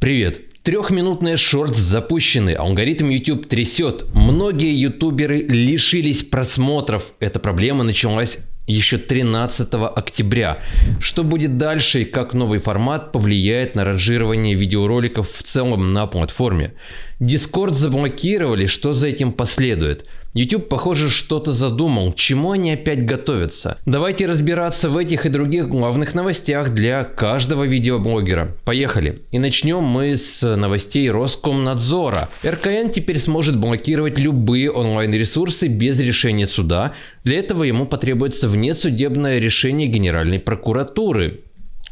Привет! Трехминутные шорт запущены, а он горит, алгоритм YouTube трясет. Многие ютуберы лишились просмотров. Эта проблема началась еще 13 октября. Что будет дальше и как новый формат повлияет на ранжирование видеороликов в целом на платформе? Discord заблокировали, что за этим последует? YouTube, похоже, что-то задумал. Чему они опять готовятся? Давайте разбираться в этих и других главных новостях для каждого видеоблогера. Поехали. И начнем мы с новостей Роскомнадзора. РКН теперь сможет блокировать любые онлайн-ресурсы без решения суда. Для этого ему потребуется внесудебное решение Генеральной прокуратуры.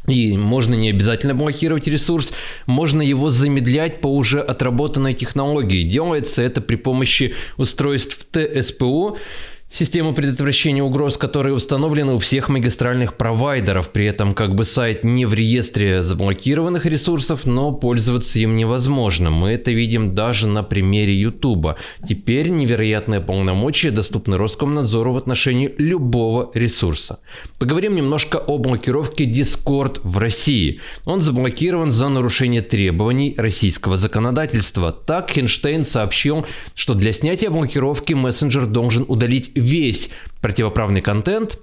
И можно не обязательно блокировать ресурс, можно его замедлять по уже отработанной технологии. Делается это при помощи устройств ТСПУ. Система предотвращения угроз, которые установлены у всех магистральных провайдеров, при этом как бы сайт не в реестре заблокированных ресурсов, но пользоваться им невозможно. Мы это видим даже на примере YouTube. Теперь невероятные полномочия доступны Роскомнадзору в отношении любого ресурса. Поговорим немножко о блокировке Discord в России. Он заблокирован за нарушение требований российского законодательства. Так Хинштейн сообщил, что для снятия блокировки мессенджер должен удалить весь противоправный контент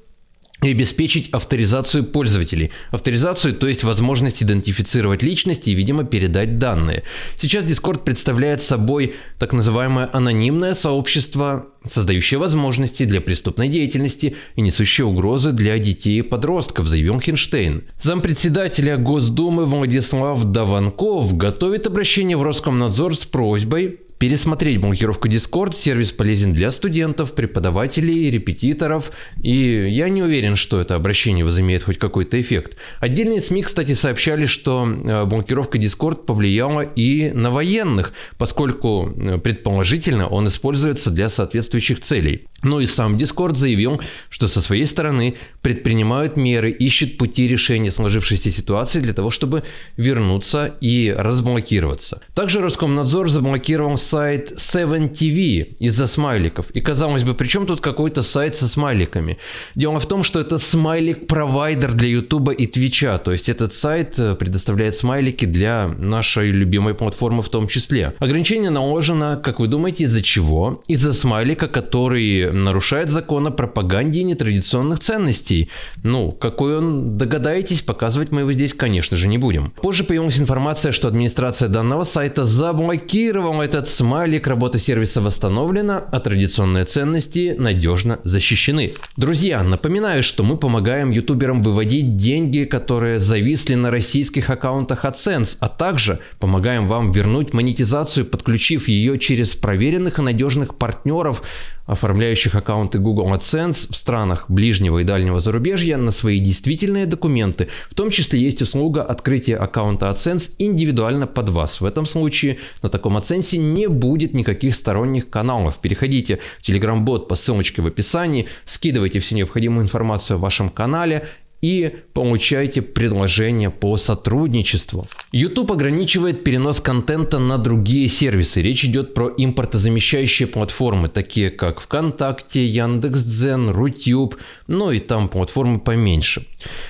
и обеспечить авторизацию пользователей. Авторизацию, то есть возможность идентифицировать личности и, видимо, передать данные. Сейчас Discord представляет собой так называемое анонимное сообщество, создающее возможности для преступной деятельности и несущее угрозы для детей и подростков, заявил Хинштейн. Зампредседателя Госдумы Владислав Даванков готовит обращение в Роскомнадзор с просьбой Пересмотреть блокировку Discord сервис полезен для студентов, преподавателей, репетиторов, и я не уверен, что это обращение возымеет хоть какой-то эффект. Отдельные СМИ, кстати, сообщали, что э, блокировка Discord повлияла и на военных, поскольку э, предположительно он используется для соответствующих целей. Но ну и сам Discord заявил, что со своей стороны предпринимают меры, ищут пути решения сложившейся ситуации для того, чтобы вернуться и разблокироваться. Также Роскомнадзор заблокировал сайт 7TV из-за смайликов. И казалось бы, при чем тут какой-то сайт со смайликами? Дело в том, что это смайлик-провайдер для YouTube и Twitch. То есть этот сайт э, предоставляет смайлики для нашей любимой платформы в том числе. Ограничение наложено, как вы думаете, из-за чего? Из-за смайлика, который нарушает закон о пропаганде и нетрадиционных ценностей. Ну, какой он, догадаетесь, показывать мы его здесь, конечно же, не будем. Позже появилась информация, что администрация данного сайта заблокировала этот смайлик Смайлик, работа сервиса восстановлена, а традиционные ценности надежно защищены. Друзья, напоминаю, что мы помогаем ютуберам выводить деньги, которые зависли на российских аккаунтах AdSense, а также помогаем вам вернуть монетизацию, подключив ее через проверенных и надежных партнеров, оформляющих аккаунты Google AdSense в странах ближнего и дальнего зарубежья на свои действительные документы. В том числе есть услуга открытия аккаунта AdSense индивидуально под вас. В этом случае на таком AdSense не будет никаких сторонних каналов. Переходите в Telegram-бот по ссылочке в описании, скидывайте всю необходимую информацию о вашем канале и получаете предложение по сотрудничеству. YouTube ограничивает перенос контента на другие сервисы. Речь идет про импортозамещающие платформы, такие как ВКонтакте, Яндекс.Дзен, Рутюб, ну и там платформы поменьше.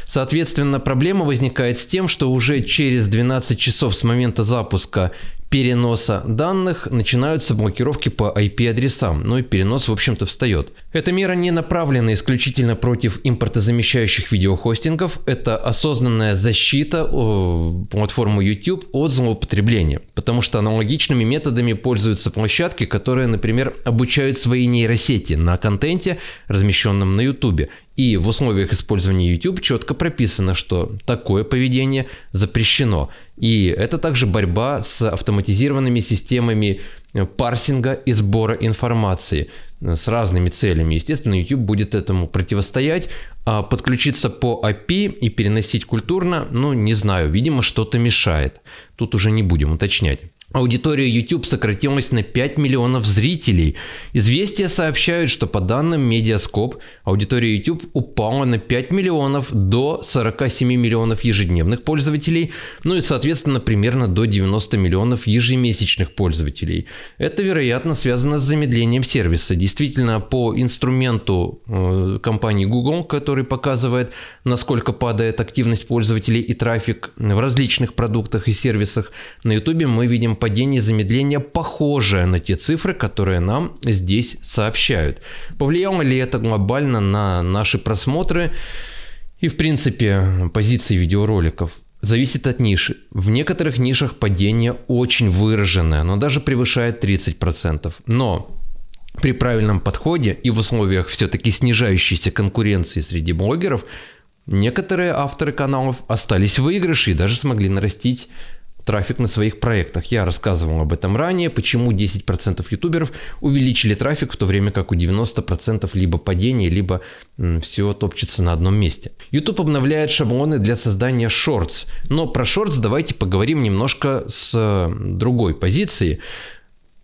Соответственно, проблема возникает с тем, что уже через 12 часов с момента запуска переноса данных начинаются блокировки по IP-адресам, ну и перенос, в общем-то, встает. Эта мера не направлена исключительно против импортозамещающих видеохостингов, это осознанная защита э, платформы YouTube от злоупотребления, потому что аналогичными методами пользуются площадки, которые, например, обучают свои нейросети на контенте, размещенном на YouTube, и в условиях использования YouTube четко прописано, что такое поведение запрещено. И это также борьба с автоматизированными системами э, парсинга и сбора информации э, с разными целями. Естественно, YouTube будет этому противостоять, а подключиться по API и переносить культурно, ну, не знаю, видимо, что-то мешает. Тут уже не будем уточнять. Аудитория YouTube сократилась на 5 миллионов зрителей. Известия сообщают, что по данным Медиаскоп, аудитория YouTube упала на 5 миллионов до 47 миллионов ежедневных пользователей, ну и, соответственно, примерно до 90 миллионов ежемесячных пользователей. Это, вероятно, связано с замедлением сервиса. Действительно, по инструменту э, компании Google, который показывает, насколько падает активность пользователей и трафик в различных продуктах и сервисах, на YouTube мы видим падение замедления похожее на те цифры, которые нам здесь сообщают. Повлияло ли это глобально на наши просмотры и, в принципе, позиции видеороликов? Зависит от ниши. В некоторых нишах падение очень выраженное, оно даже превышает 30%. Но при правильном подходе и в условиях все-таки снижающейся конкуренции среди блогеров, некоторые авторы каналов остались в выигрыше и даже смогли нарастить трафик на своих проектах. Я рассказывал об этом ранее, почему 10% ютуберов увеличили трафик, в то время как у 90% либо падение, либо м, все топчется на одном месте. YouTube обновляет шаблоны для создания шортс, но про шортс давайте поговорим немножко с э, другой позиции.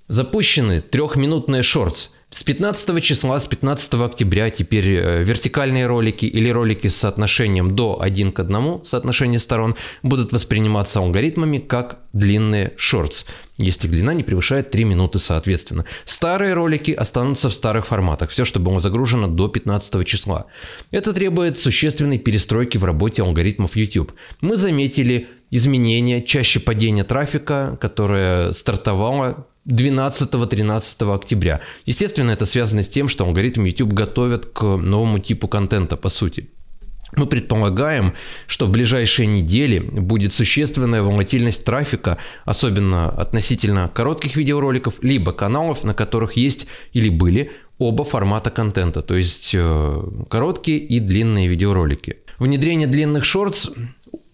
Запущены трехминутные шортс – с 15 числа, с 15 октября теперь э, вертикальные ролики или ролики с соотношением до 1 к 1, соотношение сторон, будут восприниматься алгоритмами как длинные шортс, если длина не превышает 3 минуты соответственно. Старые ролики останутся в старых форматах, все, что было загружено до 15 числа. Это требует существенной перестройки в работе алгоритмов YouTube. Мы заметили изменения, чаще падение трафика, которое стартовало 12-13 октября. Естественно, это связано с тем, что алгоритм YouTube готовят к новому типу контента, по сути. Мы предполагаем, что в ближайшие недели будет существенная волатильность трафика, особенно относительно коротких видеороликов, либо каналов, на которых есть или были оба формата контента, то есть э, короткие и длинные видеоролики. Внедрение длинных шортс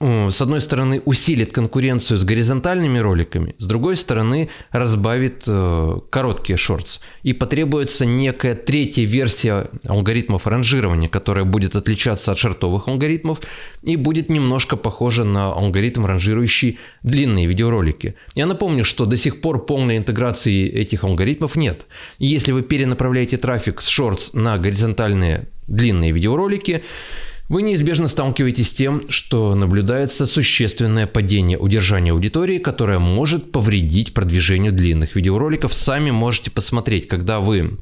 Э, с одной стороны, усилит конкуренцию с горизонтальными роликами, с другой стороны, разбавит э, короткие шортс. И потребуется некая третья версия алгоритмов ранжирования, которая будет отличаться от шортовых алгоритмов и будет немножко похожа на алгоритм, ранжирующий длинные видеоролики. Я напомню, что до сих пор полной интеграции этих алгоритмов нет. если вы перенаправляете трафик с шортс на горизонтальные длинные видеоролики, вы неизбежно сталкиваетесь с тем, что наблюдается существенное падение удержания аудитории, которое может повредить продвижению длинных видеороликов. Сами можете посмотреть, когда вы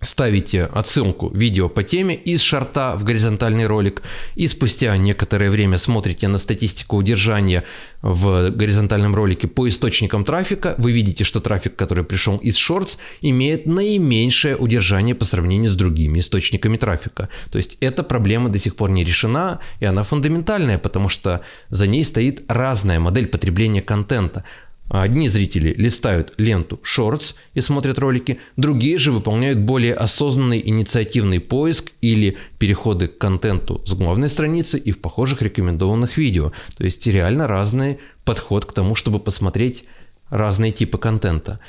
ставите отсылку видео по теме из шарта в горизонтальный ролик и спустя некоторое время смотрите на статистику удержания в горизонтальном ролике по источникам трафика, вы видите, что трафик, который пришел из шортс, имеет наименьшее удержание по сравнению с другими источниками трафика. То есть эта проблема до сих пор не решена, и она фундаментальная, потому что за ней стоит разная модель потребления контента. Одни зрители листают ленту Shorts и смотрят ролики, другие же выполняют более осознанный инициативный поиск или переходы к контенту с главной страницы и в похожих рекомендованных видео. То есть реально разный подход к тому, чтобы посмотреть разные типы контента.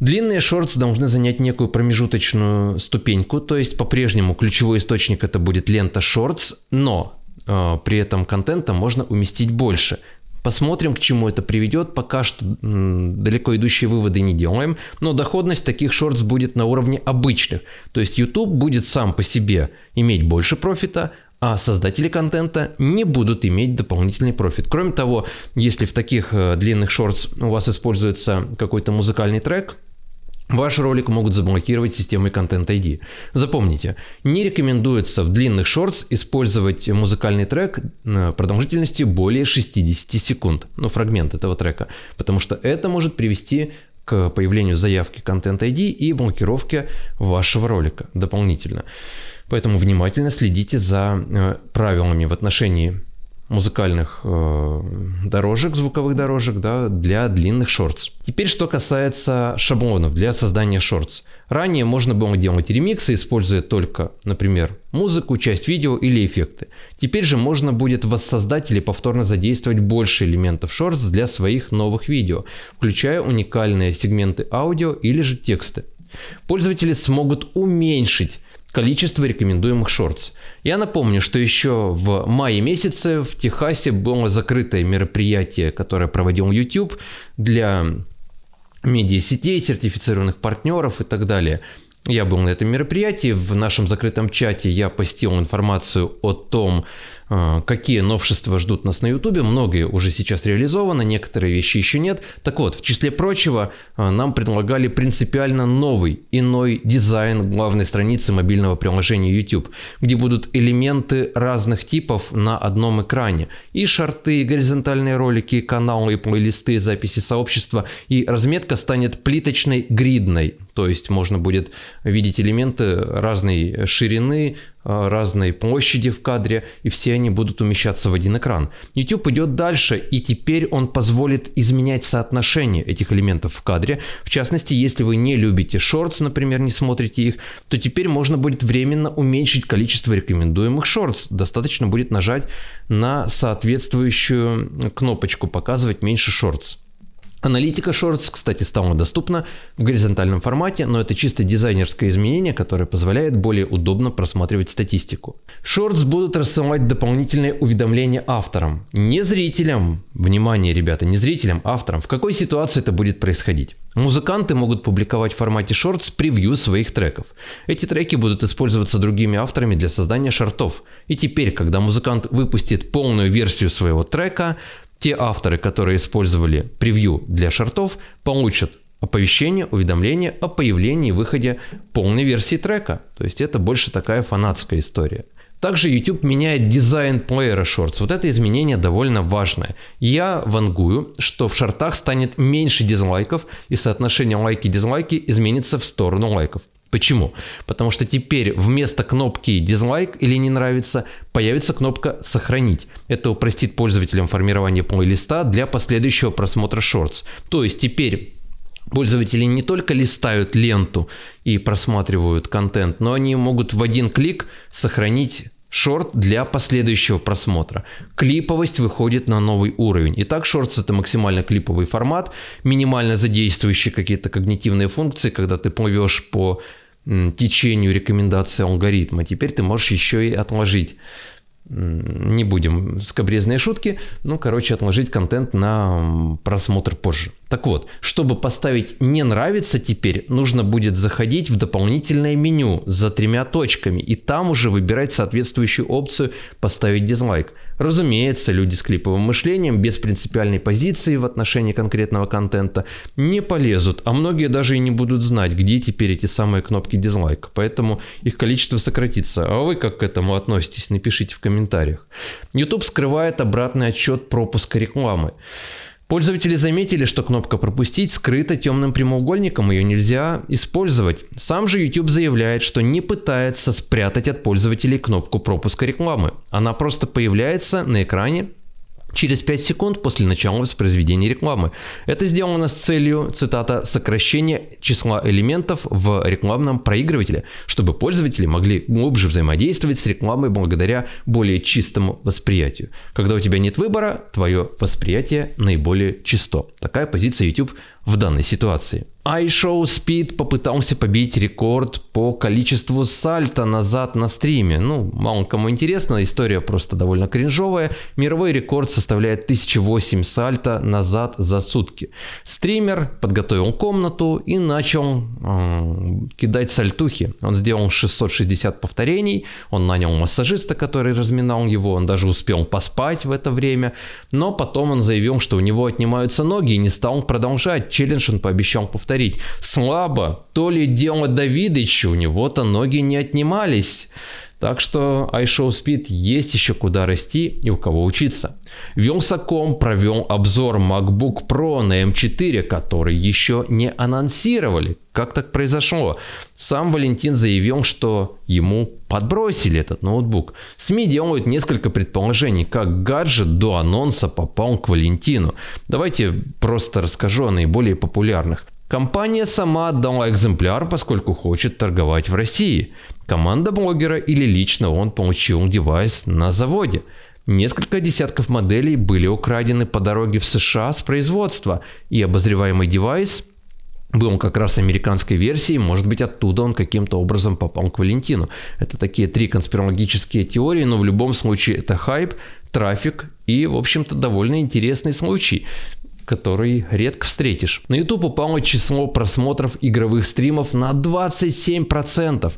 Длинные шорты должны занять некую промежуточную ступеньку, то есть по-прежнему ключевой источник это будет лента шортс, но э, при этом контента можно уместить больше. Посмотрим, к чему это приведет. Пока что далеко идущие выводы не делаем. Но доходность таких шортс будет на уровне обычных. То есть YouTube будет сам по себе иметь больше профита, а создатели контента не будут иметь дополнительный профит. Кроме того, если в таких э, длинных шортс у вас используется какой-то музыкальный трек – Ваш ролик могут заблокировать системой Content ID. Запомните, не рекомендуется в длинных шортс использовать музыкальный трек продолжительности более 60 секунд, ну фрагмент этого трека, потому что это может привести к появлению заявки Content ID и блокировке вашего ролика дополнительно. Поэтому внимательно следите за э, правилами в отношении музыкальных э, дорожек, звуковых дорожек, да, для длинных шортс. Теперь, что касается шаблонов для создания шортс. Ранее можно было делать ремиксы, используя только, например, музыку, часть видео или эффекты. Теперь же можно будет воссоздать или повторно задействовать больше элементов шортс для своих новых видео, включая уникальные сегменты аудио или же тексты. Пользователи смогут уменьшить количество рекомендуемых шортс. Я напомню, что еще в мае месяце в Техасе было закрытое мероприятие, которое проводил YouTube для медиасетей, сертифицированных партнеров и так далее. Я был на этом мероприятии, в нашем закрытом чате я постил информацию о том, а, какие новшества ждут нас на Ютубе. Многие уже сейчас реализованы, некоторые вещи еще нет. Так вот, в числе прочего, а, нам предлагали принципиально новый, иной дизайн главной страницы мобильного приложения YouTube, где будут элементы разных типов на одном экране. И шарты, и горизонтальные ролики, и каналы, и плейлисты, и записи сообщества. И разметка станет плиточной гридной, то есть можно будет видеть элементы разной ширины, Э, разные площади в кадре, и все они будут умещаться в один экран. YouTube идет дальше, и теперь он позволит изменять соотношение этих элементов в кадре. В частности, если вы не любите шортс, например, не смотрите их, то теперь можно будет временно уменьшить количество рекомендуемых шортс. Достаточно будет нажать на соответствующую кнопочку «Показывать меньше шортс». Аналитика Shorts, кстати, стала доступна в горизонтальном формате, но это чисто дизайнерское изменение, которое позволяет более удобно просматривать статистику. Shorts будут рассылать дополнительные уведомления авторам, не зрителям. Внимание, ребята, не зрителям, авторам. В какой ситуации это будет происходить? Музыканты могут публиковать в формате Shorts превью своих треков. Эти треки будут использоваться другими авторами для создания шортов. И теперь, когда музыкант выпустит полную версию своего трека, те авторы, которые использовали превью для шортов, получат оповещение, уведомление о появлении и выходе полной версии трека. То есть это больше такая фанатская история. Также YouTube меняет дизайн плеера Shorts. Вот это изменение довольно важное. Я вангую, что в шортах станет меньше дизлайков, и соотношение лайки-дизлайки изменится в сторону лайков. Почему? Потому что теперь вместо кнопки «Дизлайк» или «Не нравится» появится кнопка «Сохранить». Это упростит пользователям формирование плейлиста для последующего просмотра шортс. То есть теперь Пользователи не только листают ленту и просматривают контент, но они могут в один клик сохранить шорт для последующего просмотра. Клиповость выходит на новый уровень. Итак, шортс это максимально клиповый формат, минимально задействующий какие-то когнитивные функции, когда ты плывешь по течению рекомендации алгоритма. Теперь ты можешь еще и отложить не будем скобрезные шутки, ну, короче, отложить контент на просмотр позже. Так вот, чтобы поставить «не нравится» теперь, нужно будет заходить в дополнительное меню за тремя точками и там уже выбирать соответствующую опцию «поставить дизлайк». Разумеется, люди с клиповым мышлением без принципиальной позиции в отношении конкретного контента не полезут, а многие даже и не будут знать, где теперь эти самые кнопки дизлайка, поэтому их количество сократится. А вы как к этому относитесь, напишите в комментариях. YouTube скрывает обратный отчет пропуска рекламы. Пользователи заметили, что кнопка «Пропустить» скрыта темным прямоугольником, ее нельзя использовать. Сам же YouTube заявляет, что не пытается спрятать от пользователей кнопку пропуска рекламы. Она просто появляется на экране через 5 секунд после начала воспроизведения рекламы. Это сделано с целью, цитата, сокращения числа элементов в рекламном проигрывателе, чтобы пользователи могли глубже взаимодействовать с рекламой благодаря более чистому восприятию. Когда у тебя нет выбора, твое восприятие наиболее чисто. Такая позиция YouTube в данной ситуации. iShow Speed попытался побить рекорд по количеству сальто назад на стриме. Ну, мало кому интересно, история просто довольно кринжовая. Мировой рекорд составляет 1008 сальто назад за сутки. Стример подготовил комнату и начал э, кидать сальтухи. Он сделал 660 повторений, он нанял массажиста, который разминал его, он даже успел поспать в это время, но потом он заявил, что у него отнимаются ноги и не стал продолжать челлендж он пообещал повторить. Слабо, то ли дело Давидыч у него-то ноги не отнимались. Так что iShowSpeed есть еще куда расти и у кого учиться. Вилсаком провел обзор MacBook Pro на M4, который еще не анонсировали. Как так произошло? Сам Валентин заявил, что ему подбросили этот ноутбук. СМИ делают несколько предположений, как гаджет до анонса попал к Валентину. Давайте просто расскажу о наиболее популярных. Компания сама отдала экземпляр, поскольку хочет торговать в России. Команда блогера или лично он получил девайс на заводе. Несколько десятков моделей были украдены по дороге в США с производства, и обозреваемый девайс был он как раз американской версии, может быть оттуда он каким-то образом попал к Валентину. Это такие три конспирологические теории, но в любом случае это хайп, трафик и, в общем-то, довольно интересный случай который редко встретишь. На YouTube упало число просмотров игровых стримов на 27%.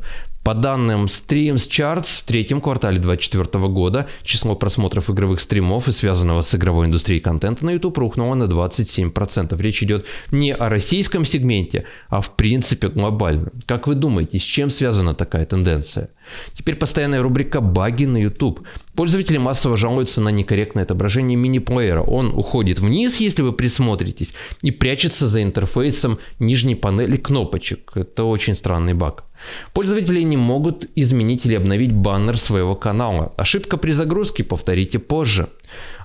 По данным Streams Charts, в третьем квартале 2024 года число просмотров игровых стримов и связанного с игровой индустрией контента на YouTube рухнуло на 27%. Речь идет не о российском сегменте, а в принципе глобально. Как вы думаете, с чем связана такая тенденция? Теперь постоянная рубрика «Баги на YouTube». Пользователи массово жалуются на некорректное отображение мини-плеера. Он уходит вниз, если вы присмотритесь, и прячется за интерфейсом нижней панели кнопочек. Это очень странный баг. Пользователи не могут изменить или обновить баннер своего канала. Ошибка при загрузке повторите позже.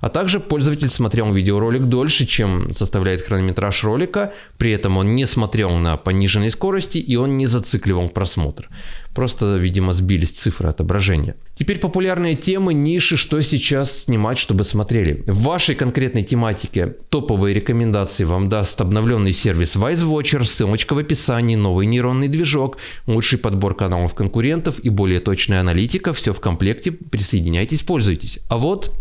А также пользователь смотрел видеоролик дольше, чем составляет хронометраж ролика, при этом он не смотрел на пониженной скорости и он не зацикливал просмотр. Просто, видимо, сбились цифры отображения. Теперь популярные темы, ниши, что сейчас снимать, чтобы смотрели. В вашей конкретной тематике топовые рекомендации вам даст обновленный сервис Vice Watcher, ссылочка в описании, новый нейронный движок, лучший подбор каналов конкурентов и более точная аналитика. Все в комплекте. Присоединяйтесь, пользуйтесь. А вот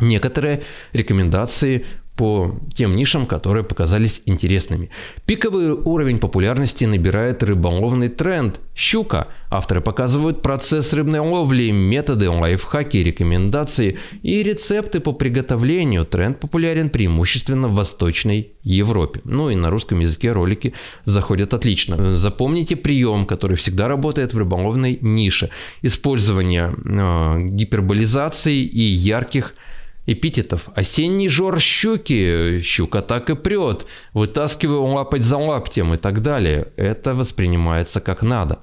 некоторые рекомендации по тем нишам, которые показались интересными. Пиковый уровень популярности набирает рыболовный тренд «Щука». Авторы показывают процесс рыбной ловли, методы, лайфхаки, рекомендации и рецепты по приготовлению. Тренд популярен преимущественно в Восточной Европе. Ну и на русском языке ролики заходят отлично. Запомните прием, который всегда работает в рыболовной нише. Использование э, гиперболизации и ярких эпитетов. Осенний жор щуки, щука так и прет, вытаскиваю лапоть за лаптем и так далее. Это воспринимается как надо.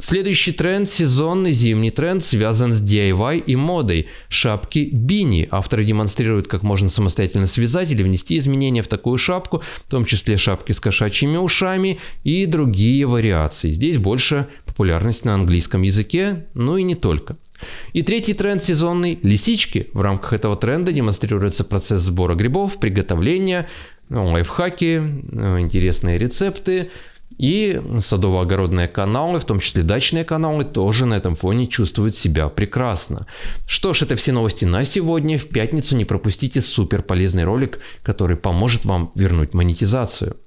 Следующий тренд, сезонный зимний тренд, связан с DIY и модой. Шапки бини. Авторы демонстрируют, как можно самостоятельно связать или внести изменения в такую шапку, в том числе шапки с кошачьими ушами и другие вариации. Здесь больше популярность на английском языке, ну и не только. И третий тренд сезонный – лисички. В рамках этого тренда демонстрируется процесс сбора грибов, приготовления, э, лайфхаки, э, интересные рецепты. И садово-огородные каналы, в том числе дачные каналы, тоже на этом фоне чувствуют себя прекрасно. Что ж, это все новости на сегодня. В пятницу не пропустите супер полезный ролик, который поможет вам вернуть монетизацию.